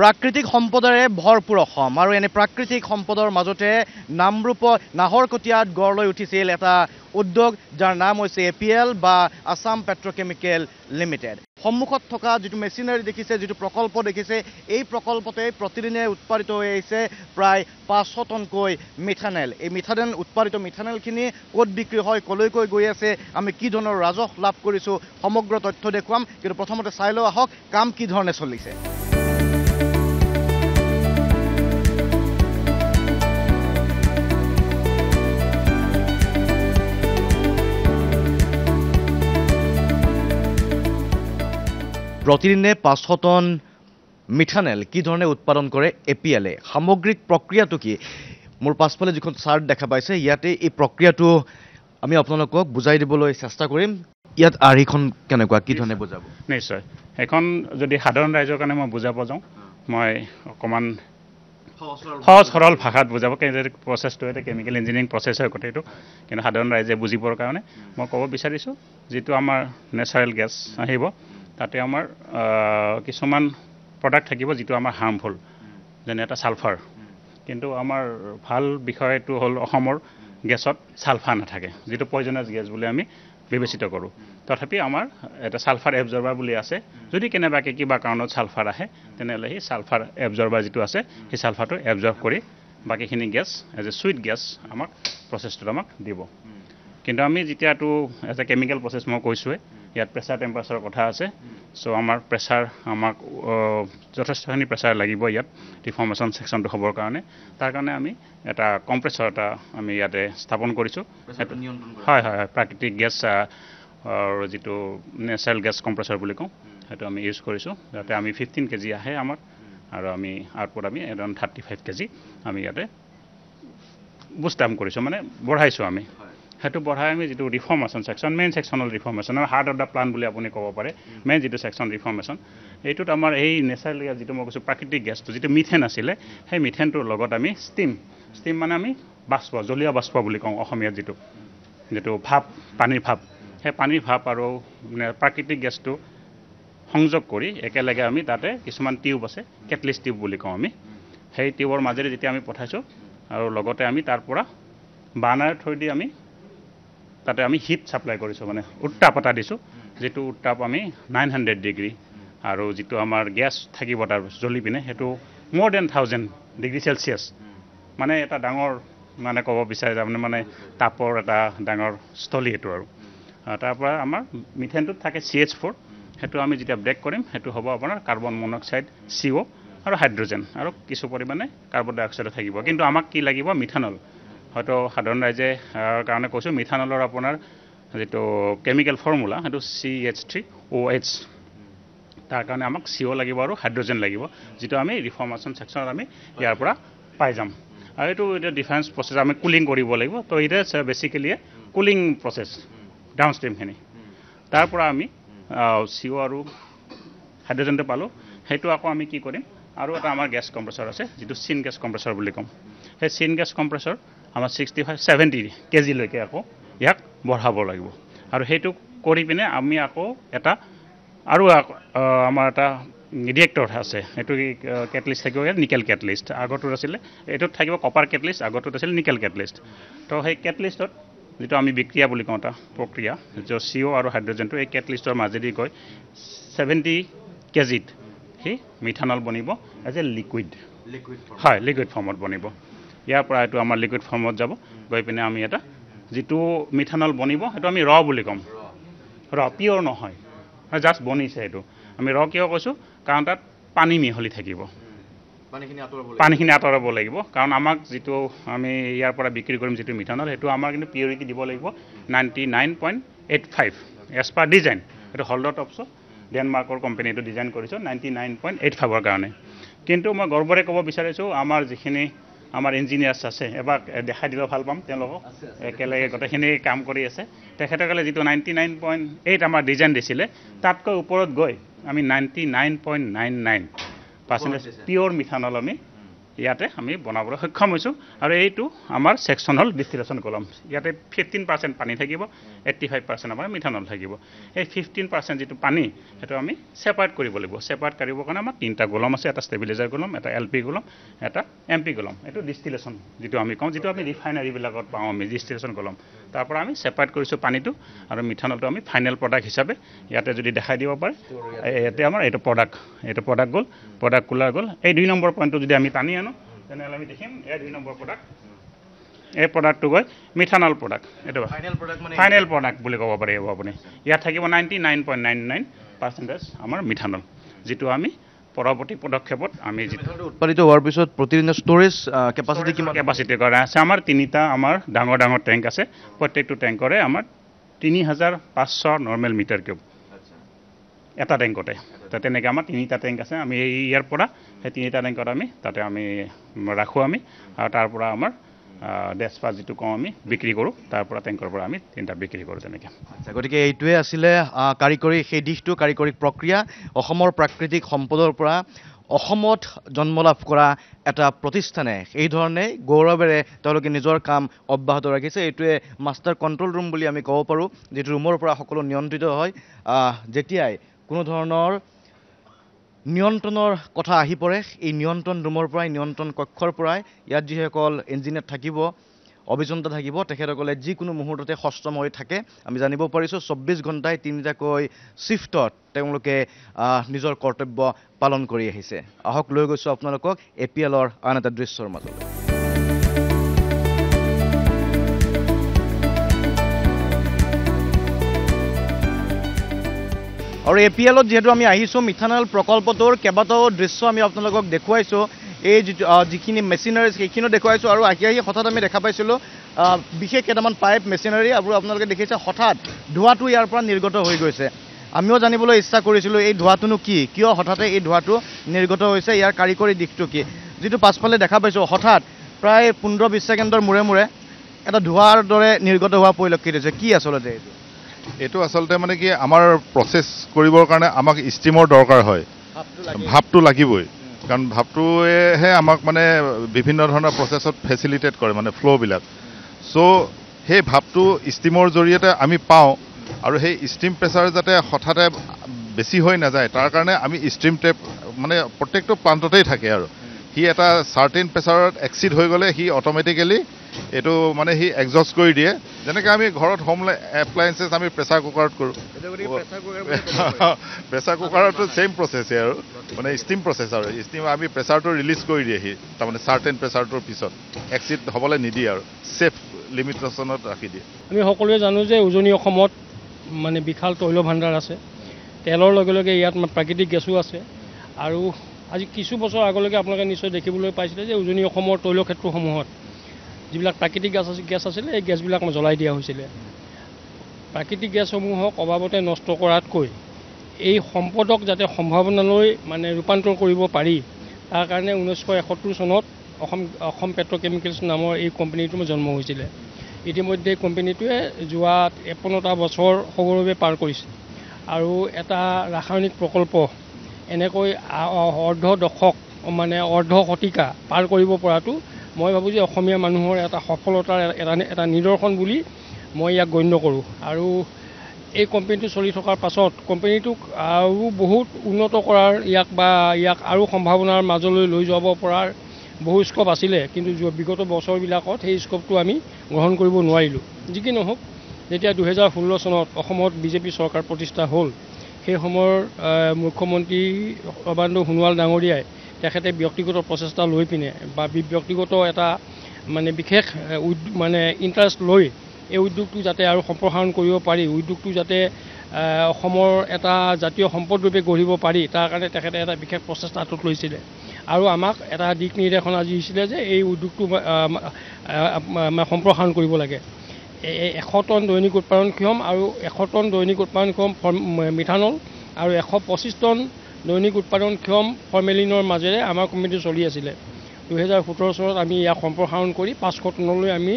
প্ৰাকৃতিক সম্পদেৰে ভৰপূৰ অসম আৰু এনে প্ৰাকৃতিক সম্পদৰ মাজতে নামৰূপ নাহৰকটীয়াত গঢ় লৈ উঠিছিল এটা উদ্যোগ যাৰ নাম হৈছে এ পি এল বা আছাম পেট্ৰকেমিকেল লিমিটেড সন্মুখত থকা যিটো মেশিনাৰি দেখিছে যিটো প্ৰকল্প দেখিছে এই প্ৰকল্পতে প্ৰতিদিনে উৎপাদিত হৈ আহিছে প্ৰায় পাঁচশ টনকৈ মিথানেল এই মিঠানেল উৎপাদিত মিথানেলখিনি কত বিক্ৰী হয় কলৈ গৈ আছে আমি কি ধৰণৰ ৰাজহ লাভ কৰিছোঁ সমগ্ৰ তথ্য দেখুৱাম কিন্তু প্ৰথমতে চাই লো আহক কাম কি ধৰণে চলিছে প্ৰতিদিনে পাঁচশ টন মিঠানেল কি ধৰণে উৎপাদন কৰে এ পি এলে সামগ্ৰিক প্ৰক্ৰিয়াটো কি মোৰ পাছফালে যিখন চাৰ্ট দেখা পাইছে ইয়াতে এই প্ৰক্ৰিয়াটো আমি আপোনালোকক বুজাই দিবলৈ চেষ্টা কৰিম ইয়াত আৰ্হিখন কেনেকুৱা কি ধৰণে বুজাব নিশ্চয় সেইখন যদি সাধাৰণ ৰাইজৰ কাৰণে মই বুজাব যাওঁ মই অকণমান সহজ সৰল ভাষাত বুজাব প্ৰচেছটো এটা কেমিকেল ইঞ্জিনিয়াৰিং প্ৰচেছ হয় গোটেইটো কিন্তু সাধাৰণ ৰাইজে বুজিবৰ কাৰণে মই ক'ব বিচাৰিছোঁ যিটো আমাৰ নেচাৰেল গেছ আহিব তাতে আমাৰ কিছুমান প্ৰডাক্ট থাকিব যিটো আমাৰ হাৰ্মফুল যেনে এটা ছালফাৰ কিন্তু আমাৰ ভাল বিষয়টো হ'ল অসমৰ গেছত ছালফাৰ নাথাকে যিটো পইজনাছ গেছ বুলি আমি বিবেচিত কৰোঁ তথাপি আমাৰ এটা ছালফাৰ এবজৰ্বাৰ বুলি আছে যদি কেনেবাকৈ কিবা কাৰণত ছালফাৰ আহে তেনেহ'লে সেই ছালফাৰ এবজৰ্বাৰ যিটো আছে সেই ছালফাৰটো এবজৰ্ভ কৰি বাকীখিনি gas as a sweet gas আমাক প্ৰচেছটোত আমাক দিব কিন্তু আমি যেতিয়াতো এজ এ কেমিকেল প্ৰচেছ মই কৈছোঁৱেই ইয়াত প্ৰেছাৰ টেম্পাৰেচাৰৰ কথা আছে চ' আমাৰ প্ৰেছাৰ আমাক যথেষ্টখিনি প্ৰেছাৰ লাগিব ইয়াত ডিফৰ্মেশ্যন ছেকশ্যনটো হ'বৰ কাৰণে তাৰ কাৰণে আমি এটা কম্প্ৰেছৰ এটা আমি ইয়াতে স্থাপন কৰিছোঁ সেইটো হয় হয় প্ৰাকৃতিক গেছ যিটো নেচাৰেল গেছ কম্প্ৰেছাৰ বুলি কওঁ সেইটো আমি ইউজ কৰিছোঁ যাতে আমি ফিফটিন কেজি আহে আমাৰ আৰু আমি আউটপুট আমি এজন থাৰ্টি ফাইভ কেজি আমি ইয়াতে বুষ্ট কৰিছোঁ মানে বঢ়াইছোঁ আমি সেইটো বঢ়াই আমি যিটো ৰিফৰ্মেশ্যন ছেকশ্যন মেইন ছেকশ্যনেল ৰিফৰ্মেশ্যন আৰু হাৰ্ট অফ দ্য প্লান বুলি আপুনি ক'ব পাৰে মেইন যিটো ছেকশ্যন ৰিফৰ্মেশ্যন এইটোত আমাৰ এই নেচাৰেল গেছ যিটো মই কৈছোঁ প্ৰাকৃতিক গেছটো যিটো মিথেন আছিলে সেই মিথেনটোৰ লগত আমি ষ্টীম ষ্টিম মানে আমি বাষ্প জলীয়া বাষ্প বুলি কওঁ অসমীয়াত যিটো যিটো ভাপ পানীৰ ভাপ সেই পানীৰ ভাপ আৰু মানে প্ৰাকৃতিক গেছটো সংযোগ কৰি একেলগে আমি তাতে কিছুমান টিউব আছে কেটলিছ টিউব বুলি কওঁ আমি সেই টিউবৰ মাজেৰে যেতিয়া আমি পঠাইছোঁ আৰু লগতে আমি তাৰ পৰা বানাৰ থৈ দি আমি তাতে আমি হিট ছাপ্লাই কৰিছোঁ মানে উত্তাপ এটা দিছোঁ যিটো উত্তাপ আমি নাইন হাণ্ড্ৰেড ডিগ্ৰী আৰু যিটো আমাৰ গেছ থাকিব তাৰ জ্বলি পিনে সেইটো মোৰ দেন থাউজেণ্ড ডিগ্ৰী চেলচিয়াছ মানে এটা ডাঙৰ মানে ক'ব বিচাৰে তাৰমানে মানে তাপৰ এটা ডাঙৰ স্থলী সেইটো আৰু তাৰপৰা আমাৰ মিথেনটোত থাকে চি এইচ ফ'ৰ সেইটো আমি যেতিয়া ব্ৰেক কৰিম সেইটো হ'ব আপোনাৰ কাৰ্বন মনক্সাইড চি অ' আৰু হাইড্ৰ'জেন আৰু কিছু পৰিমাণে কাৰ্বন ডাই অক্সাইডো থাকিব কিন্তু আমাক কি লাগিব মিথানল হয়তো সাধাৰণ ৰাইজে কাৰণে কৈছোঁ মিথানলৰ আপোনাৰ যিটো কেমিকেল ফৰ্মুলা সেইটো C H three O' H তাৰ কাৰণে আমাক চি অ' লাগিব আৰু হাইড্ৰজেন লাগিব যিটো আমি ৰিফৰ্মেশ্যন ছেকশ্যনত আমি ইয়াৰ পৰা পাই যাম আৰু এইটো এতিয়া ডিফাৰেঞ্চ প্ৰচেছ আমি কুলিং কৰিব লাগিব তো এতিয়া বেচিকেলি কুলিং প্ৰচেছ ডাউন ষ্ট্ৰীমখিনি তাৰ পৰা আমি চি অ' আৰু হাইড্ৰজেনটো পালোঁ সেইটো আকৌ আমি কি কৰিম আৰু এটা আমাৰ গেছ কম্প্ৰেছৰ আছে যিটো চিন গেছ কম্প্ৰেছৰ বুলি ক'ম সেই চিন গেছ কম্প্ৰেছৰ আমাৰ ছিক্সটি ফাইভ ছেভেণ্টি কেজিলৈকে আকৌ ইয়াক বঢ়াব লাগিব আৰু সেইটো কৰি পিনে আমি আকৌ এটা আৰু আমাৰ এটা ডিৰেক্টৰ আছে সেইটো কেটলিষ্ট থাকিব নিকেল কেটলিষ্ট আগৰটোত আছিলে এইটোত থাকিব কপাৰ কেটলিষ্ট আগৰটোত আছিলে নিকেল কেটলিষ্ট তো সেই কেটলিষ্টত যিটো আমি বিক্ৰিয়া বুলি কওঁ এটা প্ৰক্ৰিয়া য'ত চি অ' আৰু হাইড্ৰজেনটো এই কেটলিষ্টৰ মাজেদি গৈ ছেভেণ্টি কেজিত সি মিথানল বনিব এজ এ লিকুইড লিকুইড হয় লিকুইড ফৰ্মত বনিব ইয়াৰ পৰা এইটো আমাৰ লিকুইড ফৰ্মত যাব গৈ পিনে আমি এটা যিটো মিথানল বনিব সেইটো আমি ৰ বুলি ক'ম ৰ পিয়ৰ নহয় জাষ্ট বনিছে সেইটো আমি ৰ কিয় কৈছোঁ কাৰণ তাত পানী মিহলি থাকিব পানীখিনি আঁতৰাব লাগিব কাৰণ আমাক যিটো আমি ইয়াৰ পৰা বিক্ৰী কৰিম যিটো মিথানল সেইটো আমাৰ কিন্তু পিয়ৰিটি দিব লাগিব ninety nine point eight five as per design সেইটো হল্ডৰ টপছ ডেনমাৰ্কৰ কোম্পেনীটো ডিজাইন কৰিছোঁ নাইণ্টি নাইন পইণ্ট এইট ফাইভৰ কাৰণে কিন্তু মই গৰ্বৰে ক'ব বিচাৰিছোঁ আমাৰ যিখিনি আমাৰ ইঞ্জিনিয়াৰ্ছ আছে এবাৰ দেখাই দিলে ভাল পাম তেওঁলোকক একেলগে গোটেইখিনি কাম কৰি আছে তেখেতসকলে যিটো নাইণ্টি নাইন পইণ্ট এইট আমাৰ ডিজাইন দিছিলে তাতকৈ ওপৰত গৈ আমি ninety nine point nine nine percentage pure methanol আমি ইয়াতে আমি বনাবলৈ সক্ষম হৈছোঁ আৰু এইটো আমাৰ ছেকশ্যন হ'ল ডিষ্টিলেশ্যন কলম ইয়াতে ফিফটিন পাৰ্চেণ্ট পানী থাকিব এইট্টি ফাইভ পাৰ্চেণ্ট আমাৰ মিঠানল থাকিব এই ফিফটিন পাৰ্চেণ্ট যিটো পানী সেইটো আমি ছেপাৰেট কৰিব লাগিব ছেপাৰেট কৰিবৰ কাৰণে আমাৰ তিনিটা গলম আছে এটা ষ্টেবিলাইজাৰ গলম এটা এল পি গলম এটা এম পি গলম এইটো ডিষ্টিলেশ্যন যিটো আমি কওঁ যিটো আমি ৰিফাইনাৰীবিলাকত পাওঁ আমি ডিষ্টিলেশ্যন কলম তাৰ পৰা আমি ছেপাৰেট কৰিছোঁ পানীটো আৰু মিঠানলটো আমি ফাইনেল প্ৰডাক্ট হিচাপে ইয়াতে যদি দেখাই দিব পাৰে ইয়াতে আমাৰ এইটো প্ৰডাক্ট এইটো প্ৰডাক্ট গ'ল প্ৰডাক্ট কুলাৰ গ'ল এই দুই নম্বৰ পইণ্টটো যদি আমি টানি আনো তেনেহ'লে আমি দেখিম এয়া দুই নম্বৰ প্ৰডাক্ট এই প্ৰডাক্টটো গৈ মিথানল প্ৰডাক্ট এইটো ফাইনেল প্ৰডাক্ট বুলি ক'ব পাৰিব আপুনি ইয়াত থাকিব ninety nine point nine nine percentage আমাৰ মিথানল যিটো আমি পৰৱৰ্তী পদক্ষেপত আমি যিটো উৎপাদিত হোৱাৰ পিছত প্ৰতিদিনে ষ্ট'ৰেজ কেপাচিটি কিমান কেপাচিটি কৰা আছে আমাৰ তিনিটা আমাৰ ডাঙৰ ডাঙৰ টেংক আছে প্ৰত্যেকটো টেংকৰে আমাৰ তিনি হাজাৰ পাঁচশ নৰ্মেল মিটাৰ কিউব এটা টেংকতে তাতে তেনেকৈ আমাৰ তিনিটা টেংক আছে আমি এই ইয়াৰ পৰা সেই তিনিটা টেংকত আমি তাতে আমি ৰাখোঁ আমি আৰু তাৰ পৰা আমাৰ ডেচপাছ যিটো কওঁ আমি বিক্ৰী কৰোঁ তাৰ পৰা টেংকৰ পৰা আমি তিনিটা বিক্ৰী কৰোঁ তেনেকৈ আচ্ছা গতিকে এইটোৱে আছিলে কাৰিকৰী সেই দিশটো কাৰিকৰী প্ৰক্ৰিয়া অসমৰ প্ৰাকৃতিক সম্পদৰ পৰা অসমত জন্ম লাভ কৰা এটা প্ৰতিষ্ঠানে এইধৰণে গৌৰৱেৰে তেওঁলোকে নিজৰ কাম অব্যাহত ৰাখিছে এইটোৱে মাষ্টাৰ কণ্ট্ৰল ৰুম বুলি আমি ক'ব পাৰোঁ যিটো ৰুমৰ পৰা সকলো নিয়ন্ত্ৰিত হয় যেতিয়াই কোনো ধৰণৰ নিয়ন্ত্ৰণৰ কথা আহি পৰে এই নিয়ন্ত্ৰণ ৰুমৰ পৰাই নিয়ন্ত্ৰণ কক্ষৰ পৰাই ইয়াত যিসকল ইঞ্জিনিয়াৰ থাকিব অভিযন্তা থাকিব তেখেতসকলে যিকোনো মুহূৰ্ততে সষ্টম হৈ থাকে আমি জানিব পাৰিছোঁ চৌব্বিছ ঘণ্টাই তিনিটাকৈ চিফ্টত তেওঁলোকে নিজৰ কৰ্তব্য পালন কৰি আহিছে আহক লৈ গৈছোঁ আপোনালোকক এ পি এলৰ আন এটা দৃশ্যৰ মাজলৈ আৰু এ পি এলত যিহেতু আমি আহিছোঁ মিথানল প্ৰকল্পটোৰ কেইবাটাও দৃশ্য আমি আপোনালোকক দেখুৱাইছোঁ এই যিটো যিখিনি মেচিনাৰী সেইখিনিও দেখুৱাইছোঁ আৰু আহি আহি হঠাৎ আমি দেখা পাইছিলোঁ বিশেষ কেইটামান পাইপ মেচিনাৰী আৰু আপোনালোকে দেখিছে হঠাৎ ধোঁৱাটো ইয়াৰ পৰা নিৰ্গত হৈ গৈছে আমিও জানিবলৈ ইচ্ছা কৰিছিলোঁ এই ধোঁৱাটোনো কি কিয় হঠাতে এই ধোঁৱাটো নিৰ্গত হৈছে ইয়াৰ কাৰিকৰী দিশটো কি যিটো পাছফালে দেখা পাইছোঁ হঠাৎ প্ৰায় পোন্ধৰ বিশ ছেকেণ্ডৰ মূৰে মূৰে এটা ধোঁৱাৰ দৰে নিৰ্গত হোৱা পৰিলক্ষিত হৈছে কি আচলতে এইটো এইটো আচলতে মানে কি আমাৰ প্ৰচেছ কৰিবৰ কাৰণে আমাক ষ্টিমৰ দৰকাৰ হয় ভাৱটো লাগিবই কাৰণ ভাবটোহে আমাক মানে বিভিন্ন ধৰণৰ প্ৰচেছত ফেচিলিটেট কৰে মানে ফ্ল'বিলাক চ' সেই ভাৱটো ষ্টিমৰ জৰিয়তে আমি পাওঁ আৰু সেই ষ্টিম প্ৰেছাৰ যাতে হঠাতে বেছি হৈ নাযায় তাৰ কাৰণে আমি স্টিম টেপ মানে প্ৰত্যেকটো প্ৰান্ততেই থাকে আৰু সি এটা চাৰ্টেইন প্ৰেছাৰত এক্সিড হৈ গ'লে সি অট'মেটিকেলি এইটো মানে সি এক্সজষ্ট কৰি দিয়ে যেনেকৈ আমি ঘৰত হোম এপ্লায়েঞ্চেছ আমি প্ৰেছাৰ কুকাৰত কৰোঁ প্ৰেছাৰ কুকাৰতো ছেইম প্ৰচেছেই আৰু মানে ষ্টিম প্ৰচেছ আৰু ষ্টিম আমি প্ৰেচাৰটো ৰিলিজ কৰি দিয়ে সি তাৰমানে চাৰ্টেইন প্ৰেছাৰটোৰ পিছত এক্সিট হ'বলৈ নিদিয়ে আৰু ছেফ লিমিটেশ্যনত ৰাখি দিয়ে আমি সকলোৱে জানো যে উজনি অসমত মানে বিশাল তৈল ভাণ্ডাৰ আছে তেলৰ লগে লগে ইয়াত প্ৰাকৃতিক গেছো আছে আৰু আজি কিছু বছৰ আগলৈকে আপোনালোকে নিশ্চয় দেখিবলৈ পাইছিলে যে উজনি অসমৰ তৈলক্ষেত্ৰসমূহত যিবিলাক প্ৰাকৃতিক গেছ আছিল গেছ আছিলে এই গেছবিলাক মই জ্বলাই দিয়া হৈছিলে প্ৰাকৃতিক গেছসমূহক অবাবতে নষ্ট কৰাতকৈ এই সম্পদক যাতে সম্ভাৱনালৈ মানে ৰূপান্তৰ কৰিব পাৰি তাৰ কাৰণে ঊনৈছশ এসত্তৰ চনত অসম অসম পেট্ৰকেমিকেলছ নামৰ এই মোৰ জন্ম হৈছিলে ইতিমধ্যে এই কোম্পানীটোৱে যোৱা এপন্নটা বছৰ সগৌৰৱে পাৰ কৰিছে আৰু এটা ৰাসায়নিক প্ৰকল্প এনেকৈ অৰ্ধ দশক মানে অৰ্ধ শতিকা পাৰ কৰিব পৰাটো মই ভাবোঁ যে অসমীয়া মানুহৰ এটা সফলতাৰ এটা এটা নিদৰ্শন বুলি মই ইয়াক গণ্য কৰোঁ আৰু এই কোম্পেনীটো চলি থকাৰ পাছত কোম্পেনীটোক আৰু বহুত উন্নত কৰাৰ ইয়াক বা ইয়াক আৰু সম্ভাৱনাৰ মাজলৈ লৈ যাব পৰাৰ বহু স্কোপ আছিলে কিন্তু বিগত বছৰবিলাকত সেই স্কোপটো আমি গ্ৰহণ কৰিব নোৱাৰিলোঁ যি কি নহওক যেতিয়া দুহেজাৰ ষোল্ল চনত অসমত বিজেপি চৰকাৰ প্ৰতিষ্ঠা হ'ল সেই সময়ৰ মুখ্যমন্ত্ৰী সৰ্বানন্দ সোণোৱাল ডাঙৰীয়াই তেখেতে ব্যক্তিগত প্ৰচেষ্টা লৈ পিনে বা ব্যক্তিগত এটা মানে বিশেষ মানে ইণ্টাৰেষ্ট লৈ এই উদ্যোগটো যাতে আৰু সম্প্ৰসাৰণ কৰিব পাৰি উদ্যোগটো যাতে অসমৰ এটা জাতীয় সম্পদৰূপে গঢ়িব পাৰি তাৰ কাৰণে তেখেতে এটা বিশেষ প্ৰচেষ্টা হাতত লৈছিলে আৰু আমাক এটা দিক নিৰ্দেশনা আজি দিছিলে যে এই উদ্যোগটো সম্প্ৰসাৰণ কৰিব লাগে এশ টন দৈনিক উৎপাদনক্ষম আৰু এশ টন দৈনিক উৎপাদনক্ষম ফৰ্ম মিথানল আৰু এশ পঁচিছ টন দৈনিক উৎপাদনক্ষম ফৰ্মেলিনৰ মাজেৰে আমাৰ কমিটি চলি আছিলে দুহেজাৰ সোতৰ চনত আমি ইয়াক সম্প্ৰসাৰণ কৰি পাঁচশ টনলৈ আমি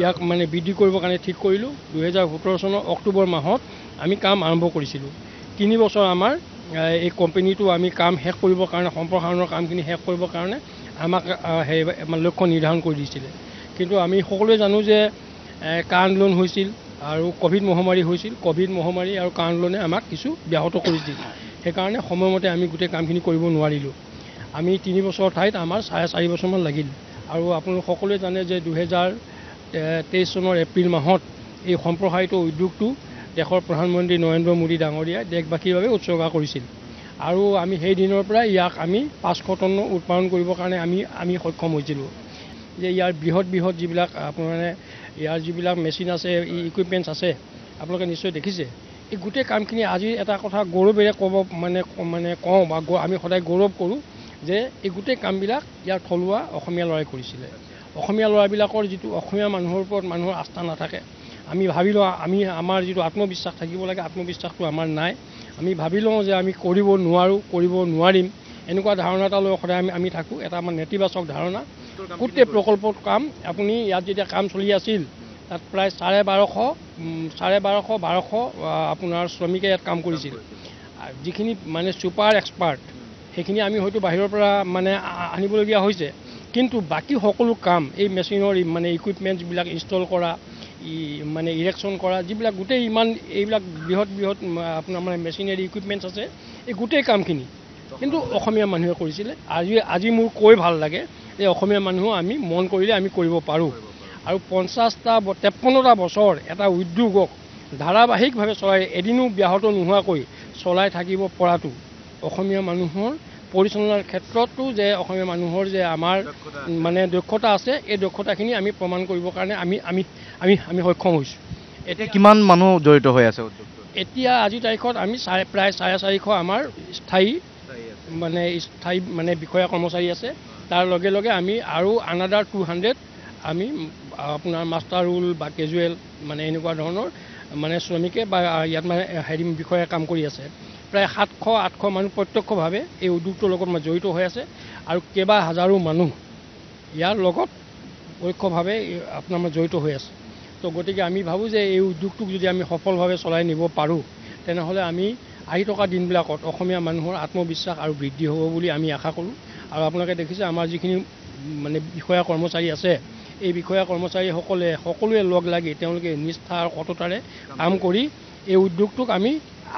ইয়াক মানে বৃদ্ধি কৰিবৰ কাৰণে ঠিক কৰিলোঁ দুহেজাৰ সোতৰ চনৰ অক্টোবৰ মাহত আমি কাম আৰম্ভ কৰিছিলোঁ তিনি বছৰ আমাৰ এই কোম্পেনীটো আমি কাম শেষ কৰিবৰ কাৰণে সম্প্ৰসাৰণৰ কামখিনি শেষ কৰিবৰ কাৰণে আমাক সেই লক্ষ্য নিৰ্ধাৰণ কৰি দিছিলে কিন্তু আমি সকলোৱে জানো যে কা আন্দোলন হৈছিল আৰু ক'ভিড মহামাৰী হৈছিল ক'ভিড মহামাৰী আৰু কা আন্দোলনে আমাক কিছু ব্যাহত কৰিছিল সেইকাৰণে সময়মতে আমি গোটেই কামখিনি কৰিব নোৱাৰিলোঁ আমি তিনি বছৰ ঠাইত আমাৰ চাৰে চাৰি বছৰমান লাগিল আৰু আপোনালোক সকলোৱে জানে যে দুহেজাৰ তেইছ চনৰ এপ্ৰিল মাহত এই সম্প্ৰসাৰিত উদ্যোগটো দেশৰ প্ৰধানমন্ত্ৰী নৰেন্দ্ৰ মোদী ডাঙৰীয়াই দেশবাসীৰ বাবে উৎসৰ্গা কৰিছিল আৰু আমি সেই দিনৰ পৰাই ইয়াক আমি পাঁচশ টন উৎপাদন কৰিবৰ কাৰণে আমি আমি সক্ষম হৈছিলোঁ যে ইয়াৰ বৃহৎ বৃহৎ যিবিলাক আপোনাৰ ইয়াৰ যিবিলাক মেচিন আছে ইকুইপমেণ্টছ আছে আপোনালোকে নিশ্চয় দেখিছে এই গোটেই কামখিনি আজি এটা কথা গৌৰৱেৰে ক'ব মানে মানে কওঁ বা আমি সদায় গৌৰৱ কৰোঁ যে এই গোটেই কামবিলাক ইয়াৰ থলুৱা অসমীয়া ল'ৰাই কৰিছিলে অসমীয়া ল'ৰাবিলাকৰ যিটো অসমীয়া মানুহৰ ওপৰত মানুহৰ আস্থা নাথাকে আমি ভাবি লওঁ আমি আমাৰ যিটো আত্মবিশ্বাস থাকিব লাগে আত্মবিশ্বাসটো আমাৰ নাই আমি ভাবি লওঁ যে আমি কৰিব নোৱাৰোঁ কৰিব নোৱাৰিম এনেকুৱা ধাৰণা এটা লৈ সদায় আমি আমি থাকোঁ এটা আমাৰ নেতিবাচক ধাৰণা গোটেই প্ৰকল্পৰ কাম আপুনি ইয়াত যেতিয়া কাম চলি আছিল তাত প্ৰায় চাৰে বাৰশ চাৰে বাৰশ বাৰশ আপোনাৰ শ্ৰমিকে ইয়াত কাম কৰিছিল যিখিনি মানে ছুপাৰ এক্সপাৰ্ট সেইখিনি আমি হয়তো বাহিৰৰ পৰা মানে আনিবলগীয়া হৈছে কিন্তু বাকী সকলো কাম এই মেচিনৰ মানে ইকুইপমেণ্টছবিলাক ইনষ্টল কৰা ই মানে ইৰেকশ্যন কৰা যিবিলাক গোটেই ইমান এইবিলাক বৃহৎ বৃহৎ আপোনাৰ মানে মেচিনেৰী ইকুইপমেণ্টছ আছে এই গোটেই কামখিনি কিন্তু অসমীয়া মানুহে কৰিছিলে আজি আজি মোৰ কৈ ভাল লাগে এই অসমীয়া মানুহ আমি মন কৰিলে আমি কৰিব পাৰোঁ আৰু পঞ্চাছটা তেপন্নটা বছৰ এটা উদ্যোগক ধাৰাবাহিকভাৱে চলাই এদিনো ব্যাহত নোহোৱাকৈ চলাই থাকিব পৰাটো অসমীয়া মানুহৰ পৰিচালনাৰ ক্ষেত্ৰতো যে অসমীয়া মানুহৰ যে আমাৰ মানে দক্ষতা আছে এই দক্ষতাখিনি আমি প্ৰমাণ কৰিবৰ কাৰণে আমি আমি আমি আমি সক্ষম হৈছোঁ এতিয়া কিমান মানুহ জড়িত হৈ আছে এতিয়া আজি তাৰিখত আমি চাৰে প্ৰায় চাৰে চাৰিশ আমাৰ স্থায়ী মানে স্থায়ী মানে বিষয়া কৰ্মচাৰী আছে তাৰ লগে লগে আমি আৰু আনাডাৰ টু হাণ্ড্ৰেড আমি আপোনাৰ মাষ্টাৰ ৰোল বা কেজুৱেল মানে এনেকুৱা ধৰণৰ মানে শ্ৰমিকে বা ইয়াত মানে হেৰি বিষয়ে কাম কৰি আছে প্ৰায় সাতশ আঠশ মানুহ প্ৰত্যক্ষভাৱে এই উদ্যোগটোৰ লগত জড়িত হৈ আছে আৰু কেইবা হাজাৰো মানুহ ইয়াৰ লগত পৰোক্ষভাৱে আপোনাৰ মানে জড়িত হৈ আছে তো গতিকে আমি ভাবোঁ যে এই উদ্যোগটোক যদি আমি সফলভাৱে চলাই নিব পাৰোঁ তেনেহ'লে আমি আহি থকা দিনবিলাকত অসমীয়া মানুহৰ আত্মবিশ্বাস আৰু বৃদ্ধি হ'ব বুলি আমি আশা কৰোঁ আৰু আপোনালোকে দেখিছে আমাৰ যিখিনি মানে বিষয়া কৰ্মচাৰী আছে এই বিষয়া কৰ্মচাৰীসকলে সকলোৱে লগ লাগি তেওঁলোকে নিষ্ঠা আৰু সততাৰে কাম কৰি এই উদ্যোগটোক আমি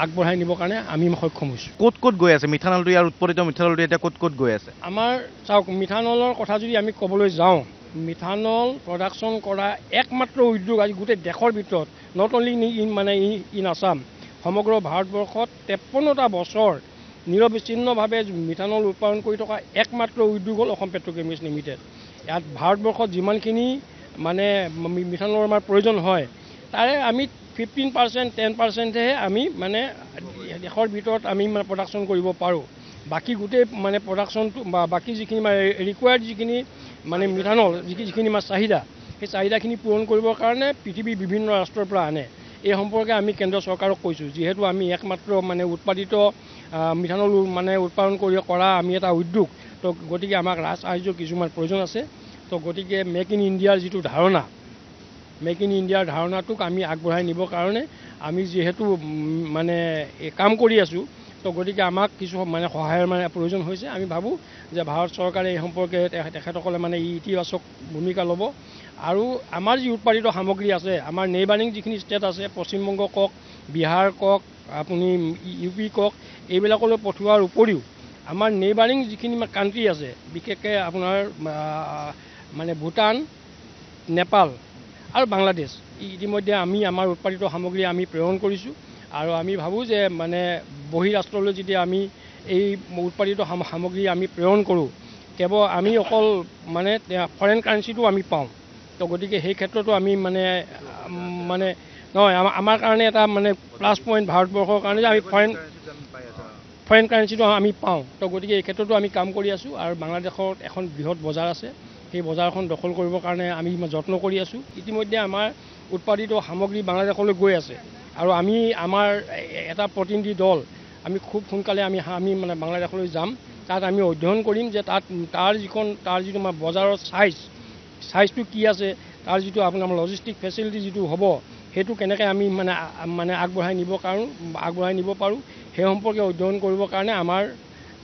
আগবঢ়াই নিবৰ কাৰণে আমি সক্ষম হৈছোঁ ক'ত ক'ত গৈ আছে মিঠানলটো ইয়াৰ উৎপাদিত মিঠানলটো এতিয়া ক'ত ক'ত গৈ আছে আমাৰ চাওক মিঠানলৰ কথা যদি আমি ক'বলৈ যাওঁ মিঠানল প্ৰডাকশ্যন কৰা একমাত্ৰ উদ্যোগ আজি গোটেই দেশৰ ভিতৰত নট অনলি ইন মানে ইন আছাম সমগ্ৰ ভাৰতবৰ্ষত তেপন্নটা বছৰ নিৰৱিচ্ছিন্নভাৱে মিঠানল উৎপাদন কৰি থকা একমাত্ৰ উদ্যোগ হ'ল অসম পেট্ৰকেমিষ্ট লিমিটেড ইয়াত ভাৰতবৰ্ষত যিমানখিনি মানে মিঠানৰ আমাৰ প্ৰয়োজন হয় তাৰে আমি ফিফটিন পাৰ্চেণ্ট টেন পাৰ্চেণ্টহে আমি মানে দেশৰ ভিতৰত আমি মানে প্ৰডাকশ্যন কৰিব পাৰোঁ বাকী গোটেই মানে প্ৰডাকশ্যনটো বা বাকী যিখিনি ৰিকুৱাৰ্ড যিখিনি মানে মিঠানল যিখিনি যিখিনি আমাৰ চাহিদা সেই চাহিদাখিনি পূৰণ কৰিবৰ কাৰণে পৃথিৱীৰ বিভিন্ন ৰাষ্ট্ৰৰ পৰা আনে এই সম্পৰ্কে আমি কেন্দ্ৰীয় চৰকাৰক কৈছোঁ যিহেতু আমি একমাত্ৰ মানে উৎপাদিত মিঠানল মানে উৎপাদন কৰি কৰা আমি এটা উদ্যোগ তো গতিকে আমাক ৰাজ সাহায্য কিছুমান প্ৰয়োজন আছে তো গতিকে মেক ইন ইণ্ডিয়াৰ যিটো ধাৰণা মেক ইন ইণ্ডিয়াৰ ধাৰণাটোক আমি আগবঢ়াই নিবৰ কাৰণে আমি যিহেতু মানে কাম কৰি আছোঁ তো গতিকে আমাক কিছু মানে সহায়ৰ মানে প্ৰয়োজন হৈছে আমি ভাবোঁ যে ভাৰত চৰকাৰে এই সম্পৰ্কে তেখেতসকলে মানে ইতিবাচক ভূমিকা ল'ব আৰু আমাৰ যি উৎপাদিত সামগ্ৰী আছে আমাৰ নেইবাৰিং যিখিনি ষ্টেট আছে পশ্চিমবংগ কওক বিহাৰ কওক আপুনি ইউ পি কওক এইবিলাকলৈ পঠোৱাৰ উপৰিও আমাৰ নেইবাৰিং যিখিনি কাণ্ট্ৰি আছে বিশেষকৈ আপোনাৰ মানে ভূটান নেপাল আৰু বাংলাদেশ ইতিমধ্যে আমি আমাৰ উৎপাদিত সামগ্ৰী আমি প্ৰেৰণ কৰিছোঁ আৰু আমি ভাবোঁ যে মানে বহিৰাষ্ট্ৰলৈ যেতিয়া আমি এই উৎপাদিত সামগ্ৰী আমি প্ৰেৰণ কৰোঁ কেৱল আমি অকল মানে ফৰেন কাৰেঞ্চিটো আমি পাওঁ তো গতিকে সেই ক্ষেত্ৰতো আমি মানে মানে নহয় আমাৰ কাৰণে এটা মানে প্লাছ পইণ্ট ভাৰতবৰ্ষৰ কাৰণে যে আমি ফৰেন ফৰেন কাৰেঞ্চিটো আমি পাওঁ তো গতিকে এই ক্ষেত্ৰতো আমি কাম কৰি আছোঁ আৰু বাংলাদেশত এখন বৃহৎ বজাৰ আছে সেই বজাৰখন দখল কৰিবৰ কাৰণে আমি যত্ন কৰি আছোঁ ইতিমধ্যে আমাৰ উৎপাদিত সামগ্ৰী বাংলাদেশলৈ গৈ আছে আৰু আমি আমাৰ এটা প্ৰতিনিধি দল আমি খুব সোনকালে আমি আমি মানে বাংলাদেশলৈ যাম তাত আমি অধ্যয়ন কৰিম যে তাত তাৰ যিখন তাৰ যিটো আমাৰ বজাৰৰ চাইজ চাইজটো কি আছে তাৰ যিটো আপোনাৰ লজিষ্টিক ফেচিলিটি যিটো হ'ব সেইটো কেনেকৈ আমি মানে মানে আগবঢ়াই নিব কাৰণ আগবঢ়াই নিব পাৰোঁ সেই সম্পৰ্কে অধ্যয়ন কৰিবৰ কাৰণে আমাৰ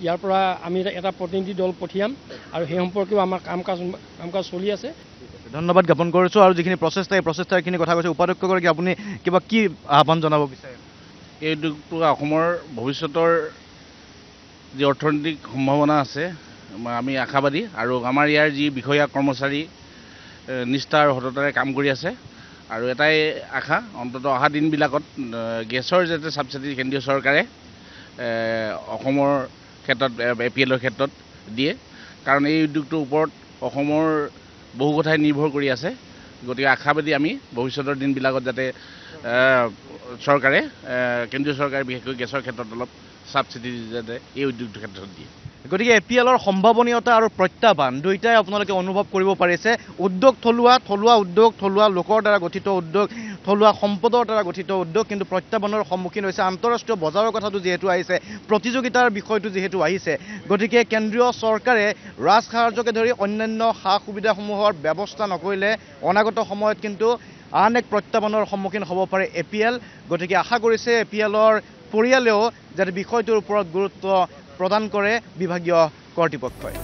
ইয়াৰ পৰা আমি এটা প্ৰতিনিধি দল পঠিয়াম আৰু সেই সম্পৰ্কেও আমাৰ কাম কাজ কাম কাজ চলি আছে ধন্যবাদ জ্ঞাপন কৰিছোঁ আৰু যিখিনি প্ৰচেষ্টা এই প্ৰচেষ্টাখিনি কথা কৈছে উপাধ্যক্ষগৰাকী আপুনি কিবা কি আহ্বান জনাব বিচাৰে এই উদ্যোগটো অসমৰ ভৱিষ্যতৰ যি অৰ্থনৈতিক সম্ভাৱনা আছে আমি আশাবাদী আৰু আমাৰ ইয়াৰ যি বিষয়া কৰ্মচাৰী নিষ্ঠা আৰু সততাৰে কাম কৰি আছে আৰু এটাই আশা অন্তত অহা দিনবিলাকত গেছৰ যাতে ছাবচিডি কেন্দ্ৰীয় চৰকাৰে অসমৰ ক্ষেত্ৰত এ পি এলৰ ক্ষেত্ৰত দিয়ে কাৰণ এই উদ্যোগটোৰ ওপৰত অসমৰ বহু কথাই নিৰ্ভৰ কৰি আছে গতিকে আশাবাদী আমি ভৱিষ্যতৰ দিনবিলাকত যাতে চৰকাৰে কেন্দ্ৰীয় চৰকাৰে বিশেষকৈ গেছৰ ক্ষেত্ৰত অলপ ছাবচিডি যাতে এই উদ্যোগটোৰ ক্ষেত্ৰত দিয়ে গতিকে এ পি এলৰ সম্ভাৱনীয়তা আৰু প্ৰত্যাহ্বান দুয়োটাই আপোনালোকে অনুভৱ কৰিব পাৰিছে উদ্যোগ থলুৱা থলুৱা উদ্যোগ থলুৱা লোকৰ দ্বাৰা গঠিত উদ্যোগ থলুৱা সম্পদৰ দ্বাৰা গঠিত উদ্যোগ কিন্তু প্ৰত্যাহ্বানৰ সন্মুখীন হৈছে আন্তঃৰাষ্ট্ৰীয় বজাৰৰ কথাটো যিহেতু আহিছে প্ৰতিযোগিতাৰ বিষয়টো যিহেতু আহিছে গতিকে কেন্দ্ৰীয় চৰকাৰে ৰাজসাহাৰ্যকে ধৰি অন্যান্য সা সুবিধাসমূহৰ ব্যৱস্থা নকৰিলে অনাগত সময়ত কিন্তু আন এক প্ৰত্যাহ্বানৰ সন্মুখীন হ'ব পাৰে এ পি এল গতিকে আশা কৰিছে এ পি এলৰ পৰিয়ালেও যাতে বিষয়টোৰ ওপৰত গুৰুত্ব প্ৰদান কৰে বিভাগীয় কৰ্তৃপক্ষই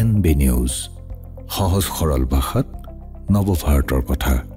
এন বি নিউজ সহজ সৰল ভাষাত নৱ ভাৰতৰ কথা